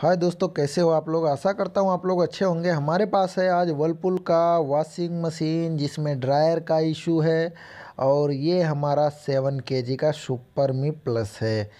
हाय दोस्तों कैसे हो आप लोग आशा करता हूँ आप लोग अच्छे होंगे हमारे पास है आज वर्लपुल का वॉशिंग मशीन जिसमें ड्रायर का इशू है और ये हमारा सेवन के जी का सुपर मी प्लस है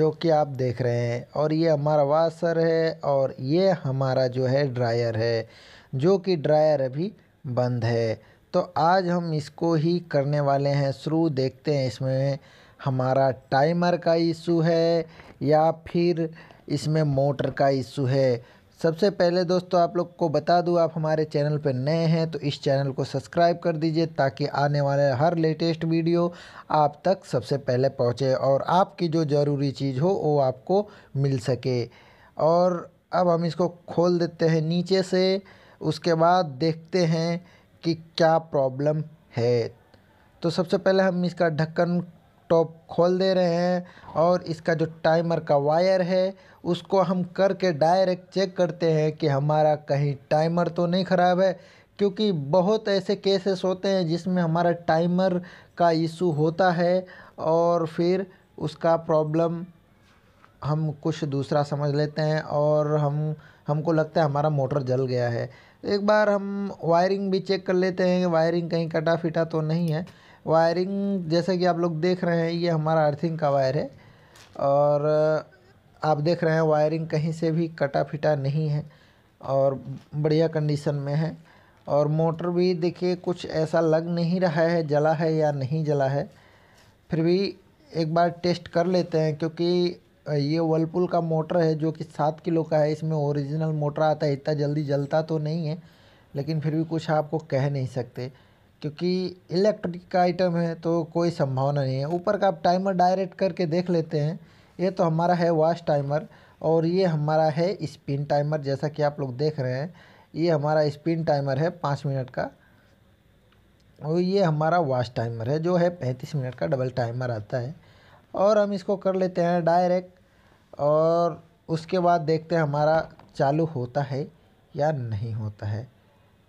जो कि आप देख रहे हैं और ये हमारा वाशर है और ये हमारा जो है ड्रायर है जो कि ड्रायर अभी बंद है तो आज हम इसको ही करने वाले हैं शुरू देखते हैं इसमें हमारा टाइमर का इशू है या फिर इसमें मोटर का इशू है सबसे पहले दोस्तों आप लोग को बता दूं आप हमारे चैनल पर नए हैं तो इस चैनल को सब्सक्राइब कर दीजिए ताकि आने वाले हर लेटेस्ट वीडियो आप तक सबसे पहले पहुंचे और आपकी जो ज़रूरी चीज़ हो वो आपको मिल सके और अब हम इसको खोल देते हैं नीचे से उसके बाद देखते हैं कि क्या प्रॉब्लम है तो सबसे पहले हम इसका ढक्कन लैपटॉप खोल दे रहे हैं और इसका जो टाइमर का वायर है उसको हम करके डायरेक्ट चेक करते हैं कि हमारा कहीं टाइमर तो नहीं ख़राब है क्योंकि बहुत ऐसे केसेस होते हैं जिसमें हमारा टाइमर का इशू होता है और फिर उसका प्रॉब्लम हम कुछ दूसरा समझ लेते हैं और हम हमको लगता है हमारा मोटर जल गया है एक बार हम वायरिंग भी चेक कर लेते हैं वायरिंग कहीं कटा फिटा तो नहीं है वायरिंग जैसे कि आप लोग देख रहे हैं ये हमारा अर्थिंग का वायर है और आप देख रहे हैं वायरिंग कहीं से भी कटा फिटा नहीं है और बढ़िया कंडीशन में है और मोटर भी देखिए कुछ ऐसा लग नहीं रहा है जला है या नहीं जला है फिर भी एक बार टेस्ट कर लेते हैं क्योंकि ये वर्लपुल का मोटर है जो कि सात किलो का है इसमें ओरिजिनल मोटर आता है इतना जल्दी जलता तो नहीं है लेकिन फिर भी कुछ आपको कह नहीं सकते क्योंकि इलेक्ट्रिक का आइटम है तो कोई संभावना नहीं है ऊपर का आप टाइमर डायरेक्ट करके देख लेते हैं ये तो हमारा है वॉश टाइमर और ये हमारा है स्पिन टाइमर जैसा कि आप लोग देख रहे हैं ये हमारा स्पिन टाइमर है पाँच मिनट का और ये हमारा वॉश टाइमर है जो है पैंतीस मिनट का डबल टाइमर आता है और हम इसको कर लेते हैं डायरेक्ट और उसके बाद देखते हैं हमारा चालू होता है या नहीं होता है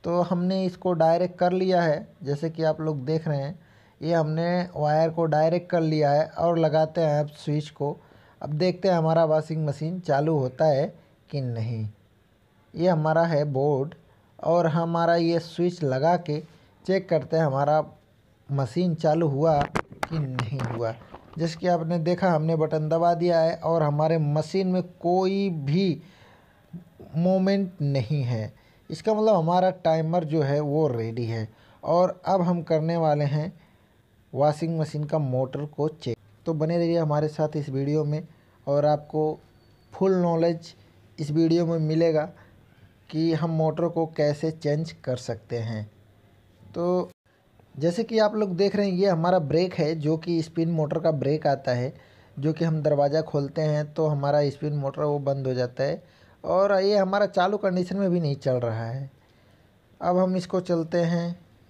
तो हमने इसको डायरेक्ट कर लिया है जैसे कि आप लोग देख रहे हैं ये हमने वायर को डायरेक्ट कर लिया है और लगाते हैं अब स्विच को अब देखते हैं हमारा वॉशिंग मशीन चालू होता है कि नहीं ये हमारा है बोर्ड और हमारा ये स्विच लगा के चेक करते हैं हमारा मशीन चालू हुआ कि नहीं हुआ जैसे कि आपने देखा हमने बटन दबा दिया है और हमारे मशीन में कोई भी मोमेंट नहीं है इसका मतलब हमारा टाइमर जो है वो रेडी है और अब हम करने वाले हैं वॉशिंग मशीन का मोटर को चेक तो बने रहिए हमारे साथ इस वीडियो में और आपको फुल नॉलेज इस वीडियो में मिलेगा कि हम मोटर को कैसे चेंज कर सकते हैं तो जैसे कि आप लोग देख रहे हैं ये हमारा ब्रेक है जो कि स्पिन मोटर का ब्रेक आता है जो कि हम दरवाज़ा खोलते हैं तो हमारा स्पिन मोटर वो बंद हो जाता है और ये हमारा चालू कंडीशन में भी नहीं चल रहा है अब हम इसको चलते हैं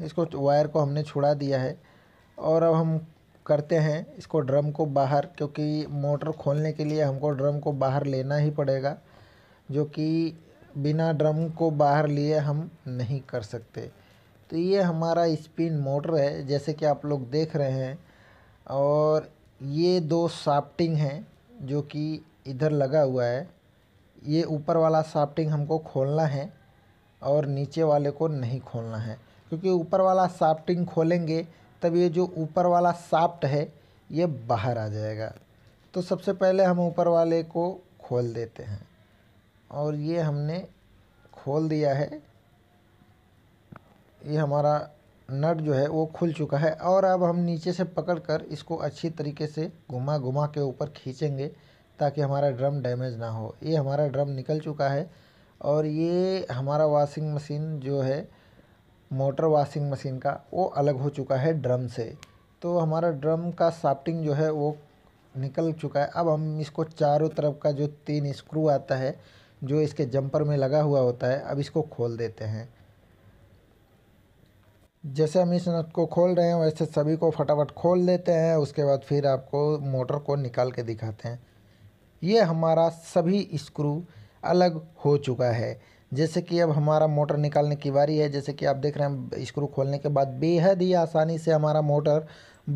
इसको वायर को हमने छुड़ा दिया है और अब हम करते हैं इसको ड्रम को बाहर क्योंकि मोटर खोलने के लिए हमको ड्रम को बाहर लेना ही पड़ेगा जो कि बिना ड्रम को बाहर लिए हम नहीं कर सकते तो ये हमारा स्पिन मोटर है जैसे कि आप लोग देख रहे हैं और ये दो साफ्टिंग हैं जो कि इधर लगा हुआ है ये ऊपर वाला साफ्टिंग हमको खोलना है और नीचे वाले को नहीं खोलना है क्योंकि ऊपर वाला साफ्टिंग खोलेंगे तब ये जो ऊपर वाला साफ्ट है ये बाहर आ जाएगा तो सबसे पहले हम ऊपर वाले को खोल देते हैं और ये हमने खोल दिया है ये हमारा नट जो है वो खुल चुका है और अब हम नीचे से पकड़ कर इसको अच्छी तरीके से घुमा घुमा के ऊपर खींचेंगे ताकि हमारा ड्रम डैमेज ना हो ये हमारा ड्रम निकल चुका है और ये हमारा वॉशिंग मशीन जो है मोटर वॉशिंग मशीन का वो अलग हो चुका है ड्रम से तो हमारा ड्रम का साफ्टिंग जो है वो निकल चुका है अब हम इसको चारों तरफ का जो तीन स्क्रू आता है जो इसके जंपर में लगा हुआ होता है अब इसको खोल देते हैं जैसे हम इस नट को खोल रहे हैं वैसे सभी को फटाफट खोल देते हैं उसके बाद फिर आपको मोटर को निकाल के दिखाते हैं ये हमारा सभी स्क्रू अलग हो चुका है जैसे कि अब हमारा मोटर निकालने की बारी है जैसे कि आप देख रहे हैं स्क्रू खोलने के बाद बेहद ही आसानी से हमारा मोटर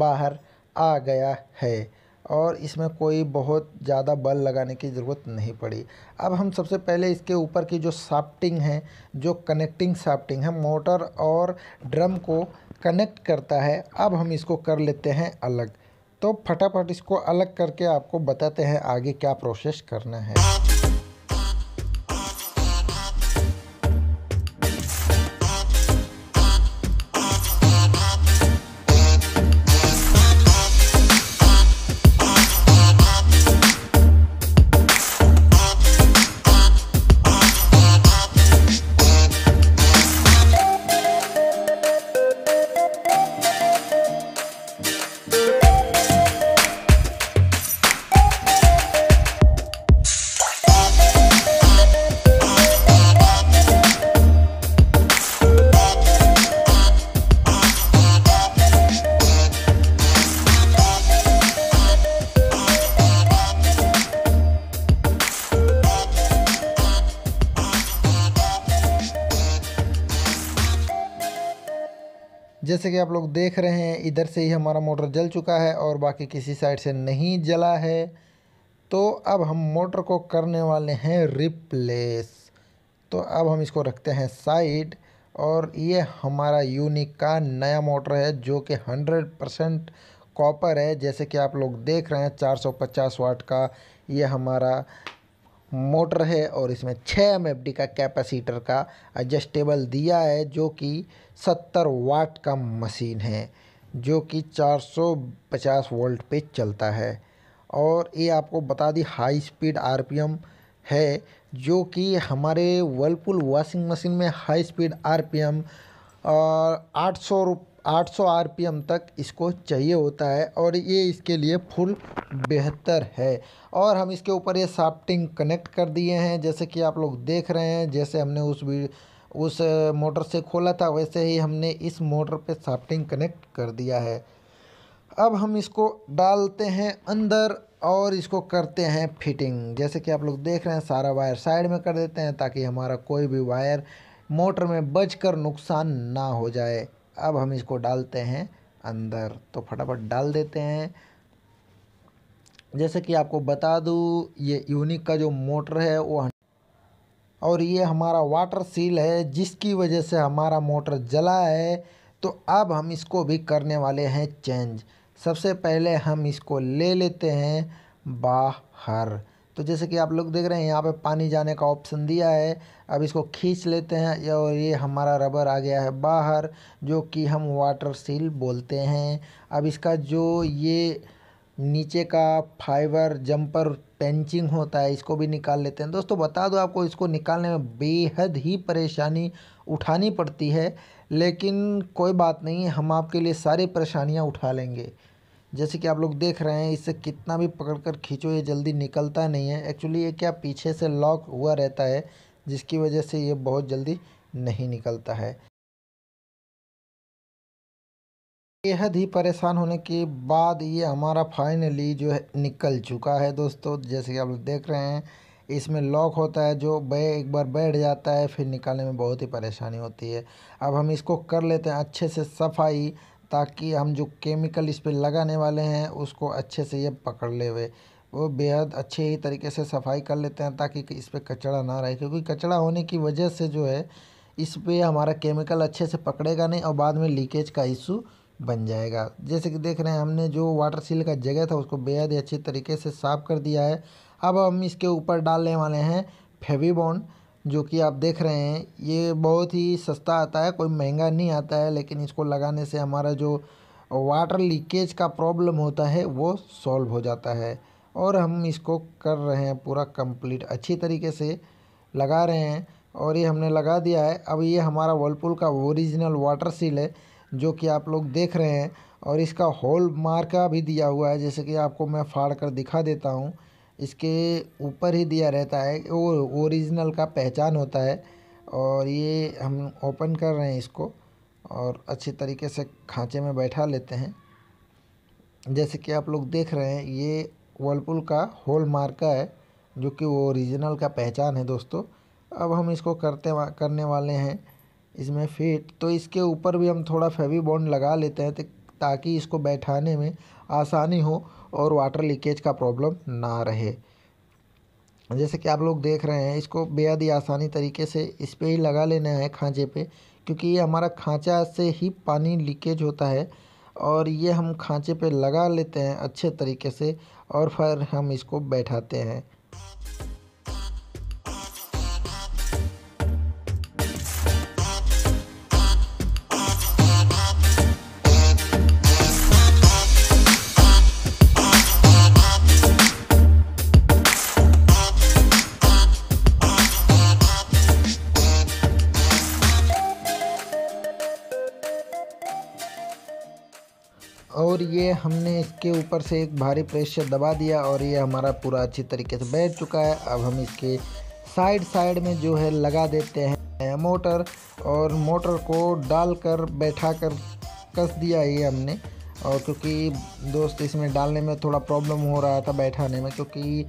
बाहर आ गया है और इसमें कोई बहुत ज़्यादा बल लगाने की ज़रूरत नहीं पड़ी अब हम सबसे पहले इसके ऊपर की जो साफ्टिंग है जो कनेक्टिंग साफ्टिंग है मोटर और ड्रम को कनेक्ट करता है अब हम इसको कर लेते हैं अलग तो फटाफट इसको अलग करके आपको बताते हैं आगे क्या प्रोसेस करना है जैसे कि आप लोग देख रहे हैं इधर से ही हमारा मोटर जल चुका है और बाकी किसी साइड से नहीं जला है तो अब हम मोटर को करने वाले हैं रिप्लेस तो अब हम इसको रखते हैं साइड और ये हमारा यूनिक का नया मोटर है जो कि 100 परसेंट कॉपर है जैसे कि आप लोग देख रहे हैं 450 वाट का ये हमारा मोटर है और इसमें छः एम का कैपेसिटर का एडजस्टेबल दिया है जो कि 70 वाट का मशीन है जो कि 450 वोल्ट पे चलता है और ये आपको बता दी हाई स्पीड आरपीएम है जो कि हमारे वर्लपुल वॉशिंग मशीन में हाई स्पीड आरपीएम एम आठ सौ 800 आरपीएम तक इसको चाहिए होता है और ये इसके लिए फुल बेहतर है और हम इसके ऊपर ये साफ्टिंग कनेक्ट कर दिए हैं जैसे कि आप लोग देख रहे हैं जैसे हमने उस भी उस मोटर से खोला था वैसे ही हमने इस मोटर पे साफ्टिंग कनेक्ट कर दिया है अब हम इसको डालते हैं अंदर और इसको करते हैं फिटिंग जैसे कि आप लोग देख रहे हैं सारा वायर साइड में कर देते हैं ताकि हमारा कोई भी वायर मोटर में बजकर नुकसान ना हो जाए अब हम इसको डालते हैं अंदर तो फटाफट डाल देते हैं जैसे कि आपको बता दूँ ये यूनिक का जो मोटर है वो और ये हमारा वाटर सील है जिसकी वजह से हमारा मोटर जला है तो अब हम इसको भी करने वाले हैं चेंज सबसे पहले हम इसको ले लेते हैं बाहर तो जैसे कि आप लोग देख रहे हैं यहाँ पे पानी जाने का ऑप्शन दिया है अब इसको खींच लेते हैं और ये हमारा रबर आ गया है बाहर जो कि हम वाटर सील बोलते हैं अब इसका जो ये नीचे का फाइबर जंपर पेंचिंग होता है इसको भी निकाल लेते हैं दोस्तों बता दो आपको इसको निकालने में बेहद ही परेशानी उठानी पड़ती है लेकिन कोई बात नहीं हम आपके लिए सारी परेशानियाँ उठा लेंगे जैसे कि आप लोग देख रहे हैं इससे कितना भी पकड़ कर खींचो ये जल्दी निकलता नहीं है एक्चुअली ये क्या पीछे से लॉक हुआ रहता है जिसकी वजह से ये बहुत जल्दी नहीं निकलता है बेहद ही परेशान होने के बाद ये हमारा फाइनली जो है निकल चुका है दोस्तों जैसे कि आप लोग देख रहे हैं इसमें लॉक होता है जो बै एक बार बैठ जाता है फिर निकालने में बहुत ही परेशानी होती है अब हम इसको कर लेते हैं अच्छे से सफाई ताकि हम जो केमिकल इस पर लगाने वाले हैं उसको अच्छे से ये पकड़ ले हुए वो बेहद अच्छे ही तरीके से सफाई कर लेते हैं ताकि इस पर कचड़ा ना रहे क्योंकि कचड़ा होने की वजह से जो है इस पर हमारा केमिकल अच्छे से पकड़ेगा नहीं और बाद में लीकेज का इशू बन जाएगा जैसे कि देख रहे हैं हमने जो वाटर सील का जगह था उसको बेहद ही अच्छे तरीके से साफ़ कर दिया है अब हम इसके ऊपर डालने वाले हैं फेवीबॉन्ड जो कि आप देख रहे हैं ये बहुत ही सस्ता आता है कोई महंगा नहीं आता है लेकिन इसको लगाने से हमारा जो वाटर लीकेज का प्रॉब्लम होता है वो सॉल्व हो जाता है और हम इसको कर रहे हैं पूरा कंप्लीट अच्छी तरीके से लगा रहे हैं और ये हमने लगा दिया है अब ये हमारा वर्लपूल का ओरिजिनल वाटर सील है जो कि आप लोग देख रहे हैं और इसका होल मार्का भी दिया हुआ है जैसे कि आपको मैं फाड़ कर दिखा देता हूँ इसके ऊपर ही दिया रहता है वो ओरिजिनल का पहचान होता है और ये हम ओपन कर रहे हैं इसको और अच्छी तरीके से खाँचे में बैठा लेते हैं जैसे कि आप लोग देख रहे हैं ये वर्लपुल का होल मार्का है जो कि वो ओरिजिनल का पहचान है दोस्तों अब हम इसको करते वा, करने वाले हैं इसमें फिट तो इसके ऊपर भी हम थोड़ा फेवी बॉन्ड लगा लेते हैं ताकि इसको बैठाने में आसानी हो और वाटर लीकेज का प्रॉब्लम ना रहे जैसे कि आप लोग देख रहे हैं इसको बेहद ही आसानी तरीके से इस पर ही लगा लेना है खांचे पे क्योंकि ये हमारा खांचा से ही पानी लीकेज होता है और ये हम खांचे पे लगा लेते हैं अच्छे तरीके से और फिर हम इसको बैठाते हैं और ये हमने इसके ऊपर से एक भारी प्रेशर दबा दिया और ये हमारा पूरा अच्छी तरीके से बैठ चुका है अब हम इसके साइड साइड में जो है लगा देते हैं मोटर और मोटर को डाल कर बैठा कर कस दिया ये हमने और क्योंकि दोस्त इसमें डालने में थोड़ा प्रॉब्लम हो रहा था बैठाने में क्योंकि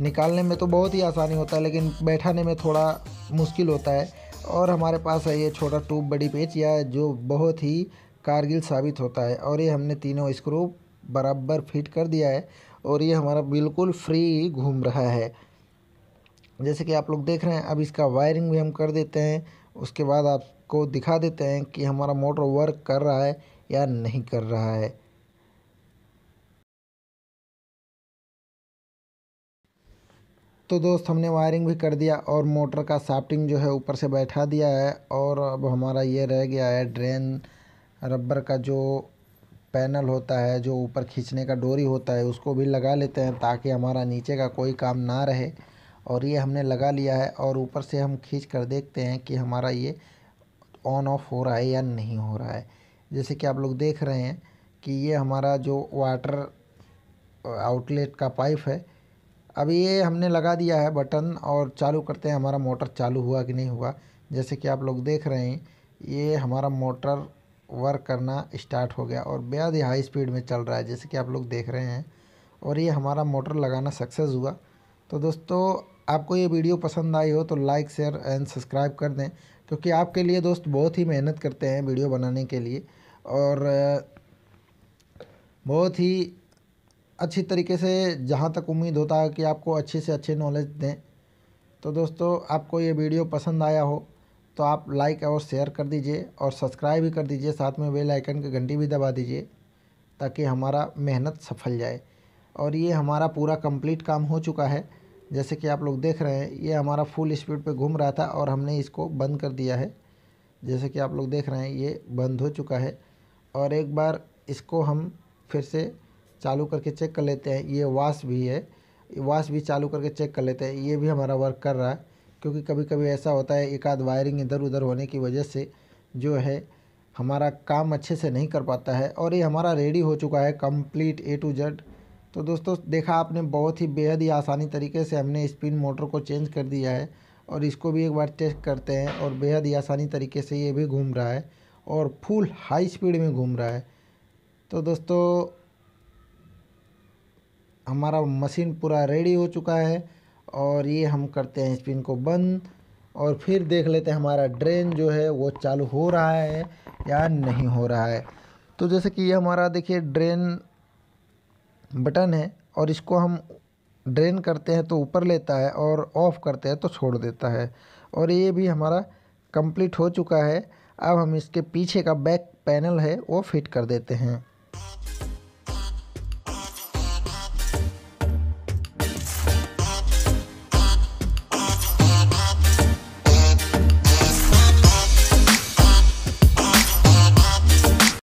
निकालने में तो बहुत ही आसानी होता है लेकिन बैठाने में थोड़ा मुश्किल होता है और हमारे पास है ये छोटा ट्यूब बड़ी पेच या जो बहुत ही कारगिल साबित होता है और ये हमने तीनों स्क्रू बराबर फिट कर दिया है और ये हमारा बिल्कुल फ्री घूम रहा है जैसे कि आप लोग देख रहे हैं अब इसका वायरिंग भी हम कर देते हैं उसके बाद आपको दिखा देते हैं कि हमारा मोटर वर्क कर रहा है या नहीं कर रहा है तो दोस्त हमने वायरिंग भी कर दिया और मोटर का साफ्टिंग जो है ऊपर से बैठा दिया है और अब हमारा ये रह गया है ड्रेन रबर का जो पैनल होता है जो ऊपर खींचने का डोरी होता है उसको भी लगा लेते हैं ताकि हमारा नीचे का कोई काम ना रहे और ये हमने लगा लिया है और ऊपर से हम खींच कर देखते हैं कि हमारा ये ऑन ऑफ हो रहा है या नहीं हो रहा है जैसे कि आप लोग देख रहे हैं कि ये हमारा जो वाटर आउटलेट uh, का पाइप है अब ये हमने लगा दिया है बटन और चालू करते हैं हमारा मोटर चालू हुआ कि नहीं हुआ जैसे कि आप लोग देख रहे हैं ये हमारा मोटर वर्क करना स्टार्ट हो गया और बेहद ही हाई स्पीड में चल रहा है जैसे कि आप लोग देख रहे हैं और ये हमारा मोटर लगाना सक्सेस हुआ तो दोस्तों आपको ये वीडियो पसंद आई हो तो लाइक शेयर एंड सब्सक्राइब कर दें क्योंकि आपके लिए दोस्त बहुत ही मेहनत करते हैं वीडियो बनाने के लिए और बहुत ही अच्छी तरीके से जहाँ तक उम्मीद होता है कि आपको अच्छे से अच्छे नॉलेज दें तो दोस्तों आपको ये वीडियो पसंद आया हो तो आप लाइक और शेयर कर दीजिए और सब्सक्राइब भी कर दीजिए साथ में बेल आइकन की घंटी भी दबा दीजिए ताकि हमारा मेहनत सफल जाए और ये हमारा पूरा कंप्लीट काम हो चुका है जैसे कि आप लोग देख रहे हैं ये हमारा फुल स्पीड पे घूम रहा था और हमने इसको बंद कर दिया है जैसे कि आप लोग देख रहे हैं ये बंद हो चुका है और एक बार इसको हम फिर से चालू करके चेक कर लेते हैं ये वाश भी है वाश भी चालू करके चेक कर लेते हैं ये भी हमारा वर्क कर रहा है क्योंकि कभी कभी ऐसा होता है एक आध वायरिंग इधर उधर होने की वजह से जो है हमारा काम अच्छे से नहीं कर पाता है और ये हमारा रेडी हो चुका है कंप्लीट ए टू जेड तो दोस्तों देखा आपने बहुत ही बेहद ही आसानी तरीके से हमने स्पिन मोटर को चेंज कर दिया है और इसको भी एक बार टेस्ट करते हैं और बेहद ही आसानी तरीके से ये भी घूम रहा है और फुल हाई स्पीड में घूम रहा है तो दोस्तों हमारा मशीन पूरा रेडी हो चुका है और ये हम करते हैं स्पिन को बंद और फिर देख लेते हैं हमारा ड्रेन जो है वो चालू हो रहा है या नहीं हो रहा है तो जैसे कि ये हमारा देखिए ड्रेन बटन है और इसको हम ड्रेन करते हैं तो ऊपर लेता है और ऑफ़ करते हैं तो छोड़ देता है और ये भी हमारा कंप्लीट हो चुका है अब हम इसके पीछे का बैक पैनल है वो फिट कर देते हैं